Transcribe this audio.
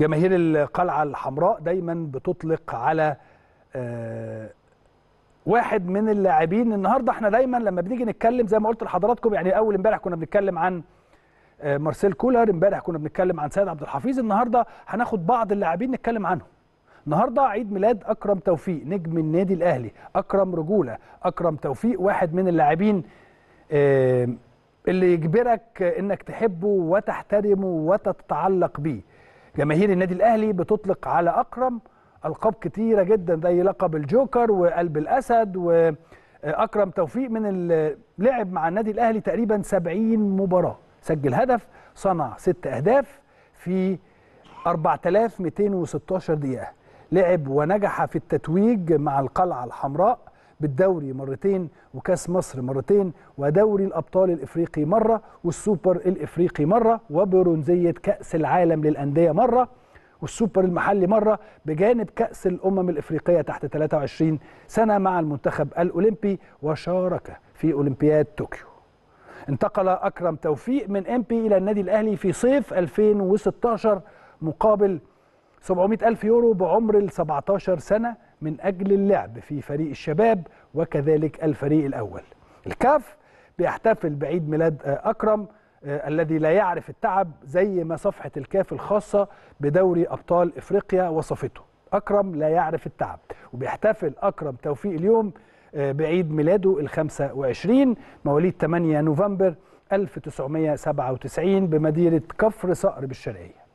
جماهير القلعه الحمراء دايما بتطلق على آه، واحد من اللاعبين النهارده احنا دايما لما بنيجي نتكلم زي ما قلت لحضراتكم يعني اول امبارح كنا بنتكلم عن آه، مارسيل كولر امبارح كنا بنتكلم عن سيد عبد الحفيظ النهارده هناخد بعض اللاعبين نتكلم عنهم النهارده عيد ميلاد اكرم توفيق نجم النادي الاهلي اكرم رجوله اكرم توفيق واحد من اللاعبين آه، اللي يجبرك انك تحبه وتحترمه وتتعلق بيه جماهير النادي الاهلي بتطلق على اكرم القاب كتيره جدا زي لقب الجوكر وقلب الاسد واكرم توفيق من لعب مع النادي الاهلي تقريبا 70 مباراه سجل هدف صنع ست اهداف في 4216 دقيقه لعب ونجح في التتويج مع القلعه الحمراء بالدوري مرتين وكاس مصر مرتين ودوري الابطال الافريقي مره والسوبر الافريقي مره وبرونزيه كاس العالم للانديه مره والسوبر المحلي مره بجانب كاس الامم الافريقيه تحت 23 سنه مع المنتخب الاولمبي وشارك في اولمبياد طوكيو. انتقل اكرم توفيق من امبي الى النادي الاهلي في صيف 2016 مقابل 700 ألف يورو بعمر ال 17 سنة من أجل اللعب في فريق الشباب وكذلك الفريق الأول الكاف بيحتفل بعيد ميلاد آه، أكرم آه، الذي لا يعرف التعب زي ما صفحة الكاف الخاصة بدوري أبطال إفريقيا وصفته أكرم لا يعرف التعب وبيحتفل أكرم توفيق اليوم آه، بعيد ميلاده ال 25 مواليد 8 نوفمبر 1997 بمدينة كفر صقر بالشرقية